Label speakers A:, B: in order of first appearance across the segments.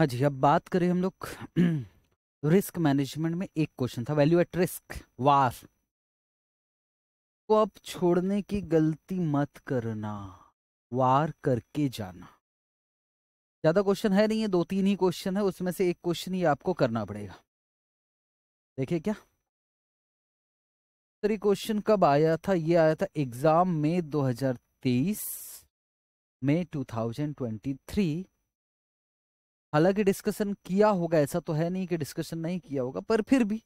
A: हाँ जी अब बात करें हम लोग रिस्क मैनेजमेंट में एक क्वेश्चन था वैल्यू एट रिस्क वार को अब छोड़ने की गलती मत करना वार करके जाना ज्यादा क्वेश्चन है नहीं है दो तीन ही क्वेश्चन है उसमें से एक क्वेश्चन ही आपको करना पड़ेगा देखिए क्या तरी क्वेश्चन कब आया था ये आया था एग्जाम में 2023 में 2023 हालांकि डिस्कशन किया होगा ऐसा तो है नहीं कि डिस्कशन नहीं किया होगा पर फिर भी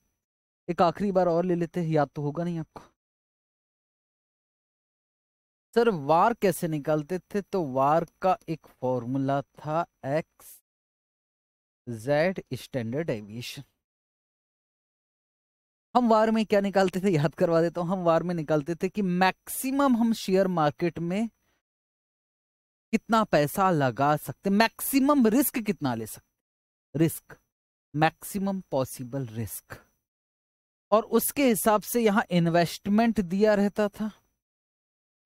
A: एक आखिरी बार और ले लेते हैं याद तो होगा नहीं आपको सर वार कैसे निकालते थे तो वार का एक फॉर्मूला था एक्स जेड स्टैंडर्ड एविएशन हम वार में क्या निकालते थे याद करवा देता हूं हम वार में निकालते थे कि मैक्सिमम हम शेयर मार्केट में कितना पैसा लगा सकते मैक्सिमम रिस्क कितना ले सकते रिस्क मैक्सिमम पॉसिबल रिस्क और उसके हिसाब से यहां इन्वेस्टमेंट दिया रहता था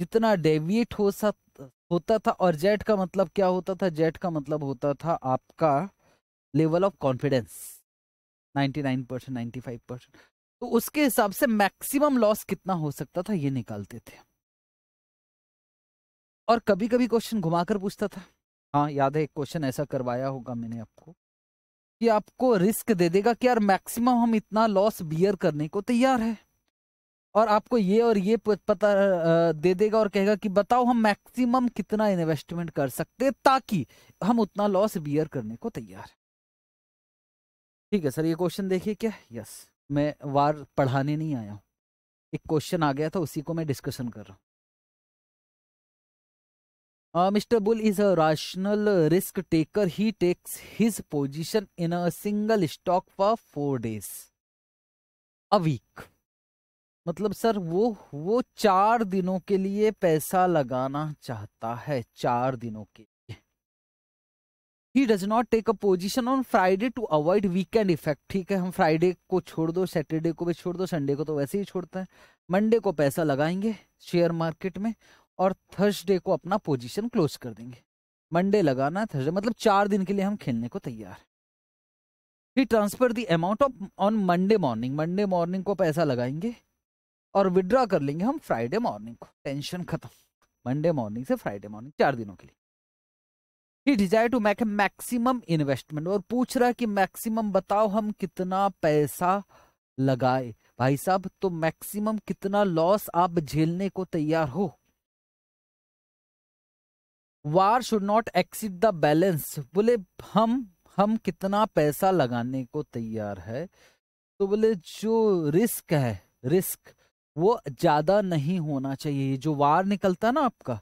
A: जितना डेविएट हो सक होता था और जेट का मतलब क्या होता था जेट का मतलब होता था आपका level of confidence 99 percent ninety five percent तो उसके हिसाब से मैक्सिमम लॉस कितना हो सकता था ये निकालते थे और कभी कभी क्वेश्चन घुमाकर पूछता था हाँ याद है एक क्वेश्चन ऐसा करवाया होगा मैंने आपको कि आपको रिस्क दे देगा कि यार मैक्सिमम हम इतना लॉस बियर करने को तैयार है और आपको ये और ये पता दे देगा और कहेगा कि बताओ हम मैक्सिमम कितना इन्वेस्टमेंट कर सकते ताकि हम उतना लॉस बियर करने को तैयार है ठीक है सर ये क्वेश्चन देखिए क्या यस मैं वार पढ़ाने नहीं आया हूँ एक क्वेश्चन आ गया था उसी को मैं डिस्कशन कर रहा हूँ mister Bull is a rational risk taker he takes his position in a single stock for four days a week मतलब सर वो वो चार दिनों के लिए पैसा लगाना चाहता है चार दिनों के लिए he does not take a position on Friday to avoid weekend effect ठीक है हम फ्राइडे को छोड़ दो सैटरडे को भी छोड़ दो संडे को तो वैसे ही छोड़ते हैं मंडे को पैसा लगाएंगे शेयर मार्केट में और थर्सडे को अपना पोजीशन क्लोज कर देंगे मंडे लगाना थर्सडे मतलब चार दिन के लिए हम खेलने को तैयार he transfer the amount of on Monday morning Monday morning को पैसा लगाएंगे और विड्रॉ कर लेंगे हम फ्राइडे मॉर्निंग को टेंशन खत्म मंडे मॉर्निंग से फ्राइडे मॉर्निंग चार दिनों के लिए he desire to make maximum investment और पूछ रहा कि मैक्सिमम बताओ हम कितना पैसा लगाए भाई साहब तो मैक्सिमम कितना लॉस आप झेलने को तैयार हो VaR should not exceed the balance बोले हम हम कितना पैसा लगाने को तैयार है तो बोले जो रिस्क है रिस्क वो ज़्यादा नहीं होना चाहिए जो वार निकलता ना आपका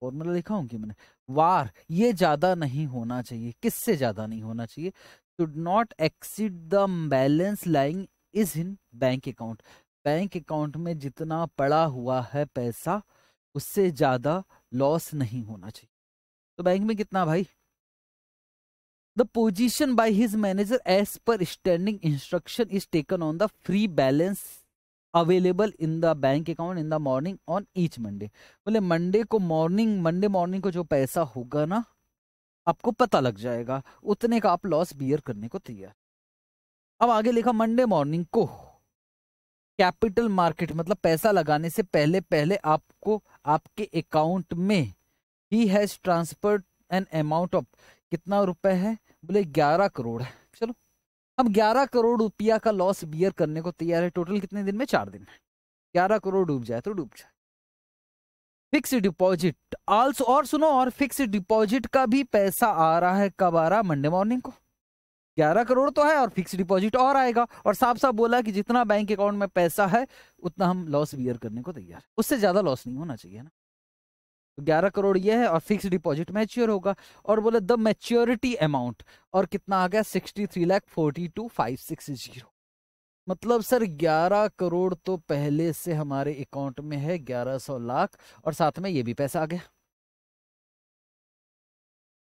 A: फॉर्मूला लिखा हूँ कि मैंने वार ये ज़्यादा नहीं होना चाहिए किससे ज़्यादा नहीं होना चाहिए should not exceed the balance lying is in bank account bank account में जितना पड़ा हुआ है पैसा उससे ज़्यादा लॉस नहीं होना चाहिए तो बैंक में कितना भाई the position by his manager as per standing instruction is taken on the free balance available in the bank account in the morning on each Monday बोले मंडे को मॉर्निंग मंडे मॉर्निंग को जो पैसा होगा ना आपको पता लग जाएगा उतने का आप लॉस बियर करने को तैयार अब आगे लिखा मंडे मॉर्निंग को कैपिटल मार्केट मतलब पैसा लगाने से पहले पहले आपको आपके अकाउंट में he has transferred an amount of कितना रुपए है बोले ग्यारह करोड़ है चलो अब ग्यारह करोड़ रुपया का लॉस बियर करने को तैयार है टोटल कितने दिन में चार दिन में ग्यारह करोड़ डूब जाए तो डूब जाए फिक्स डिपॉजिट आल्सो और सुनो और फिक्स डिपॉजिट का भी पैसा आ रहा है कब आ रहा मंडे मॉर्निंग को ग्यारह करोड़ तो है और फिक्स डिपॉजिट और आएगा और साफ साफ बोला कि जितना बैंक अकाउंट में पैसा है उतना हम लॉस बियर करने को तैयार है उससे ज्यादा लॉस नहीं होना चाहिए ना ग्यारह करोड़ ये है और फिक्स डिपॉजिट मैच्योर होगा और बोले द मैच्योरिटी अमाउंट और कितना आ गया sixty three lakh forty two five six zero मतलब सर ग्यारह करोड़ तो पहले से हमारे अकाउंट में है ग्यारह सौ लाख और साथ में ये भी पैसा आ गया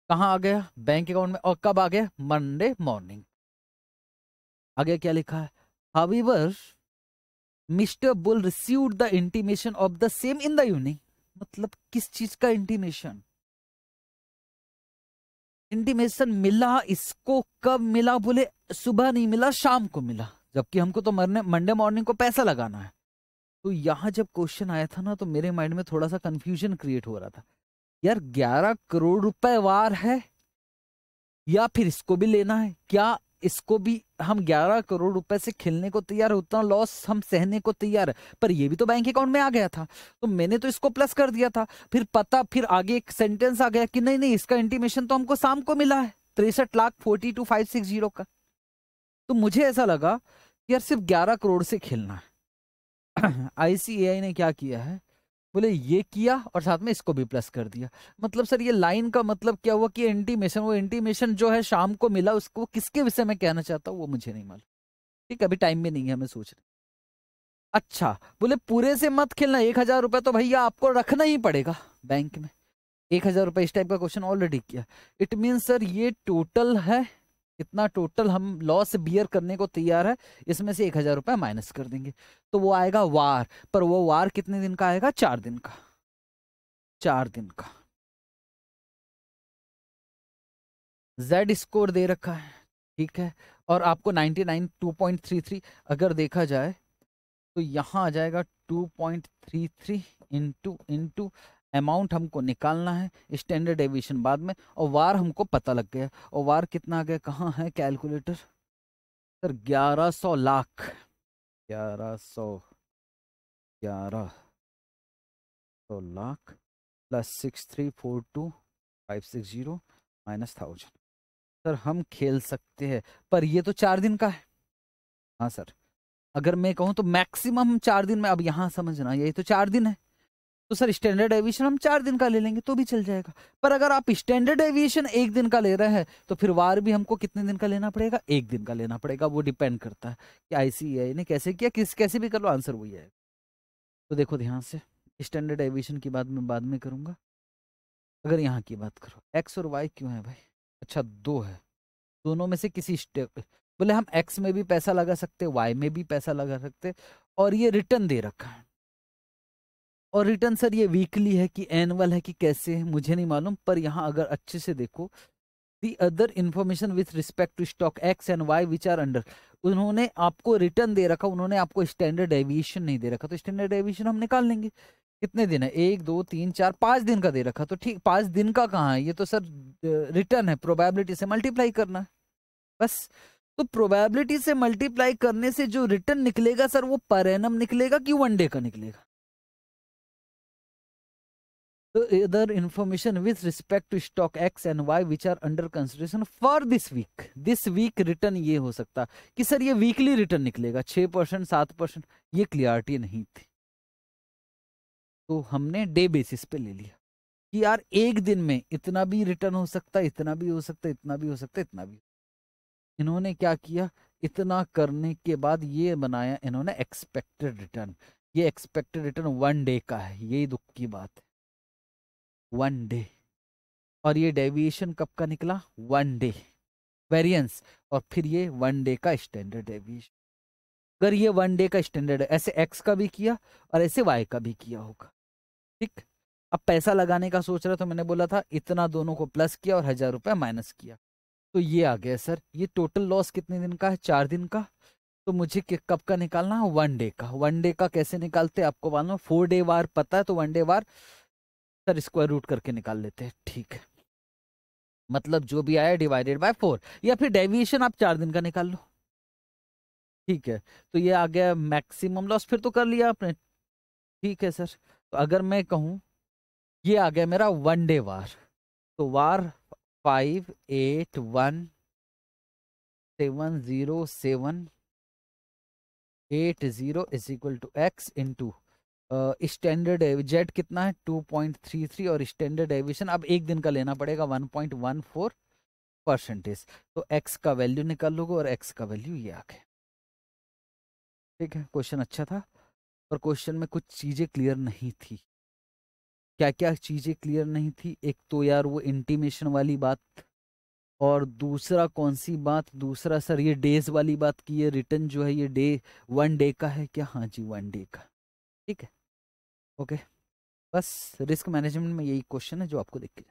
A: कहाँ आ गया बैंक अकाउंट में और कब आ गया मंडे मॉर्निंग आगे क्या लिखा है however mister Bull received the intimation of the same in the evening मतलब किस चीज का इंटीमेशन इंटीमेशन मिला इसको कब मिला बोले सुबह नहीं मिला शाम को मिला जबकि हमको तो मरने मंडे मॉर्निंग को पैसा लगाना है तो यहां जब क्वेश्चन आया था ना तो मेरे माइंड में थोड़ा सा कंफ्यूजन क्रिएट हो रहा था यार ग्यारह करोड़ रुपए वार है या फिर इसको भी लेना है क्या इसको भी हम 11 करोड़ रुपए से खेलने को तैयार उतना लॉस हम सहने को तैयार है पर ये भी तो बैंक अकाउंट में आ गया था तो मैंने तो इसको प्लस कर दिया था फिर पता फिर आगे एक सेंटेंस आ गया कि नहीं नहीं इसका इंटीमेशन तो हमको शाम को मिला है तिरसठ lakh forty two five six zero का तो मुझे ऐसा लगा यार सिर्फ ग्यारह करोड़ से खेलना है आईसीएआई ने क्या किया है बोले ये किया और साथ में इसको भी प्लस कर दिया मतलब सर ये लाइन का मतलब क्या हुआ कि इंटीमेशन वो इंटीमेशन जो है शाम को मिला उसको किसके विषय में कहना चाहता हूँ वो मुझे नहीं मालूम ठीक है अभी टाइम में नहीं है हमें सोच अच्छा बोले पूरे से मत खेलना एक हजार रुपये तो भैया आपको रखना ही पड़ेगा बैंक में एक हजार रुपये इस टाइप का क्वेश्चन ऑलरेडी किया इट मीन सर ये टोटल है कितना टोटल हम लॉस बियर करने को तैयार है इसमें से एक हजार रुपये माइनस कर देंगे तो वो आएगा वार पर वो वार कितने दिन का आएगा चार दिन का चार दिन का जेड स्कोर दे रखा है ठीक है और आपको 99 2.33 अगर देखा जाए तो यहां आ जाएगा 2.33 point three three into into amount हमको निकालना है स्टैंडर्ड एविएशन बाद में और वार हमको पता लग गया और वार कितना आ गया कहाँ है कैलकुलेटर सर ग्यारह सौ लाख ग्यारह सौ ग्यारह सौ lakh plus six three four two five six zero minus thousand sir हम खेल सकते हैं पर ये तो चार दिन का है हाँ सर अगर मैं कहूँ तो मैक्सिमम चार दिन में अब यहाँ समझना यही तो चार दिन है तो सर स्टैंडर्ड एविएशन हम चार दिन का ले लेंगे तो भी चल जाएगा पर अगर आप स्टैंडर्ड एविएशन एक दिन का ले रहे हैं तो फिर वार भी हमको कितने दिन का लेना पड़ेगा एक दिन का लेना पड़ेगा वो डिपेंड करता है कि आईसीआई e ने कैसे किया किस कैसे भी कर लो आंसर वही आएगा तो देखो ध्यान से स्टैंडर्ड एविएशन की बात मैं बाद में करूँगा अगर यहाँ की बात करो एक्स और वाई क्यों है भाई अच्छा दो है दोनों में से किसी बोले हम एक्स में भी पैसा लगा सकते वाई में भी पैसा लगा सकते और ये रिटर्न दे रखा है और रिटर्न सर ये वीकली है कि एनुअल है कि कैसे है मुझे नहीं मालूम पर यहाँ अगर अच्छे से देखो the other information with respect to stock X and Y which are under उन्होंने आपको रिटर्न दे रखा उन्होंने आपको स्टैंडर्ड एविएशन नहीं दे रखा तो स्टैंडर्ड एविएशन हम निकाल लेंगे कितने दिन है एक दो तीन चार पाँच दिन का दे रखा तो ठीक पाँच दिन का कहाँ है ये तो सर रिटर्न है प्रोबेबिलिटी से मल्टीप्लाई करना है बस तो प्रोबेबिलिटी से मल्टीप्लाई करने से जो रिटर्न निकलेगा सर वो पर एनम निकलेगा कि वन डे का निकलेगा इधर other with respect to stock X and Y which are under under for this week this week return ये हो सकता कि सर ये वीकली रिटर्न निकलेगा छह परसेंट सात परसेंट ये क्लियरिटी नहीं थी तो हमने डे बेसिस पे ले लिया कि यार एक दिन में इतना भी रिटर्न हो सकता इतना भी हो सकता इतना भी हो सकता इतना भी इन्होंने क्या किया इतना करने के बाद ये बनाया इन्होंने एक्सपेक्टेड रिटर्न ये एक्सपेक्टेड रिटर्न वन डे का है यही दुख की बात है वन डे और ये डेविएशन कब का निकला वन डे वेरिएंस और फिर ये वन डे का स्टैंडर्ड डेविएशन अगर ये वन डे का स्टैंडर्ड है ऐसे एक्स का भी किया और ऐसे वाई का भी किया होगा ठीक अब पैसा लगाने का सोच रहा तो मैंने बोला था इतना दोनों को प्लस किया और हजार रुपया माइनस किया तो ये आ गया सर ये टोटल लॉस कितने दिन का है चार दिन का तो मुझे कब का निकालना है वन डे का वन डे का कैसे निकालते आपको मालूम फोर डे वार पता है तो one day VaR sir square root करके निकाल लेते हैं ठीक है मतलब जो भी आया डिवाइडेड बाय फोर या फिर डेविएशन आप चार दिन का निकाल लो ठीक है तो ये आ गया मैक्सिमम लॉस फिर तो कर लिया आपने ठीक है सर तो अगर मैं कहूँ ये आ गया मेरा वन डे वार तो VaR five eight one seven zero seven eight zero is equal to X into standard Z कितना है 2.33 और स्टैंडर्ड एविशन अब एक दिन का लेना पड़ेगा 1.14 परसेंटेज तो एक्स का वैल्यू निकाल लोगे और एक्स का वैल्यू ये आके ठीक है क्वेश्चन अच्छा था और क्वेश्चन में कुछ चीज़ें क्लियर नहीं थी क्या क्या चीज़ें क्लियर नहीं थी एक तो यार वो इंटीमेशन वाली बात और दूसरा कौन सी बात दूसरा सर ये डेज वाली बात की है रिटर्न जो है ये डे वन डे का है क्या हाँ जी वन डे का ठीक है ओके बस रिस्क मैनेजमेंट में यही क्वेश्चन है जो आपको देख के